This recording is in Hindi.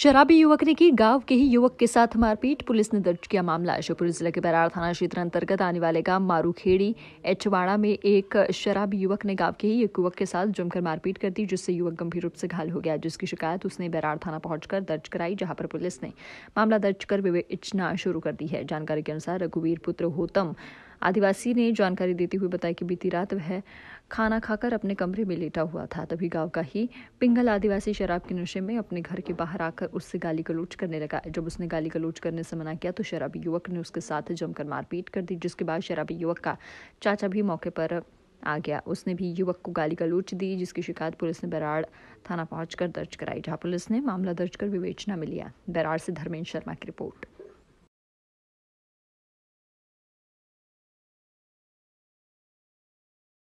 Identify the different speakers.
Speaker 1: शराबी युवक ने की गांव के ही युवक के साथ मारपीट पुलिस ने दर्ज किया मामला शिवपुरी जिले के बैराड़ थाना क्षेत्र अंतर्गत आने वाले गांव मारूखेड़ी एचवाड़ा में एक शराबी युवक ने गांव के ही एक युवक के साथ जमकर मारपीट कर दी जिससे युवक गंभीर रूप से घायल हो गया जिसकी शिकायत उसने बैराड़ थाना पहुंचकर दर्ज कराई जहां पर पुलिस ने मामला दर्ज कर विवेचना शुरू कर दी है जानकारी के अनुसार रघुवीर पुत्र होतम आदिवासी ने जानकारी देते हुए बताया कि बीती रात वह खाना खाकर अपने कमरे में लेटा हुआ था तभी गांव का ही पिंगल आदिवासी शराब के नशे में अपने घर के बाहर आकर उससे गाली गलोच करने लगा जब उसने गाली गलोच करने से मना किया तो शराबी युवक ने उसके साथ जमकर मारपीट कर दी जिसके बाद शराबी युवक का चाचा भी मौके पर आ गया उसने भी युवक को गाली गलोच दी जिसकी शिकायत पुलिस ने बैराड़ थाना पहुंचकर दर्ज कराई जहां पुलिस ने मामला दर्ज कर विवेचना में लिया बैराड़ से धर्मेंद्र शर्मा की रिपोर्ट